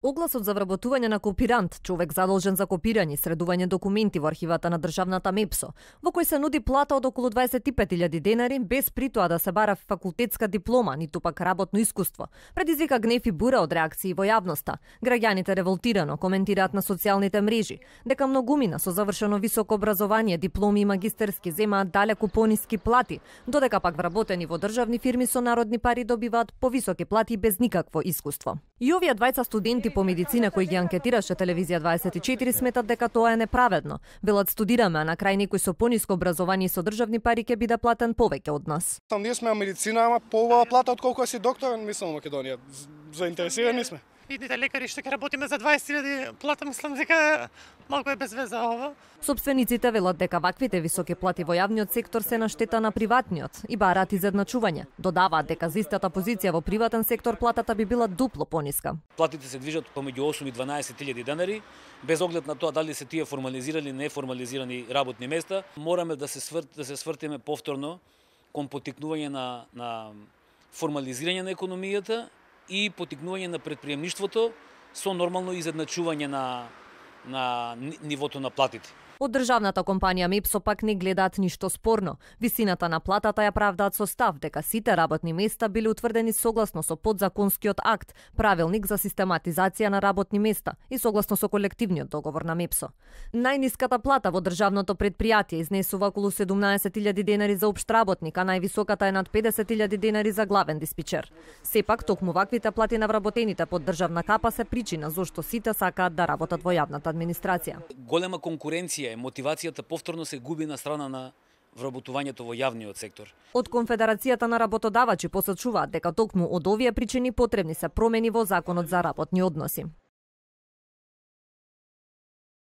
Огласот за вработување на копирант, човек задолжен за копирање и средување документи во архивата на државната МЕПСО, во кој се нуди плата од околу 25.000 денари без притоа да се бара факултетска диплома, ниту пак работно искуство, предизвика гнев и бура од реакции во јавноста. Граѓаните револтирано коментираат на социјалните мрежи дека многумина со завршено високо образование, дипломи и магистерски земаат далеку пониски плати, додека пак вработени во државни фирми со народни пари добиваат повисоки плати без никакво искуство. И овие двајца студенти по медицина кои ги анкетираше телевизија 24 сметат дека тоа е неправедно. Велат студираме, а на крај некој со пониско образование и со државни пари ќе биде платен повеќе од нас. Сам ние сме медицина, ама по плата од колку си доктор, мислам во Македонија. Заинтересирани сме идните лекари што ќе работиме за 20.000 плата, мислам дека малку е без веза ова. Собствениците велат дека ваквите високи плати во јавниот сектор се на штета на приватниот и бараат изедначување. Додаваат дека за истата позиција во приватен сектор платата би била дупло пониска. Платите се движат помеѓу 8 и 12.000 денари, без оглед на тоа дали се тие формализирани или неформализирани работни места. Мораме да се сврт, да се свртиме повторно кон потикнување на на формализирање на економијата и потигнување на предприемништвото со нормално изедначување на на нивото на платите. Од државната компанија МИПСО пак не гледаат ништо спорно. Висината на платата ја правдаат со став дека сите работни места биле утврдени согласно со подзаконскиот акт, правилник за систематизација на работни места и согласно со колективниот договор на МИПСО. Најниската плата во државното предпријатие изнесува околу 17.000 денари за општ работник, а највисоката е над 50.000 денари за главен диспичер. Сепак, токму ваквите плати на вработените под државна капа се причина зошто сите сакаат да работат во јавната администрација. Голема конкуренција е, мотивацијата повторно се губи на страна на вработувањето во јавниот сектор. Од Конфедерацијата на работодавачи посочуваат дека токму од овие причини потребни се промени во законот за работни односи.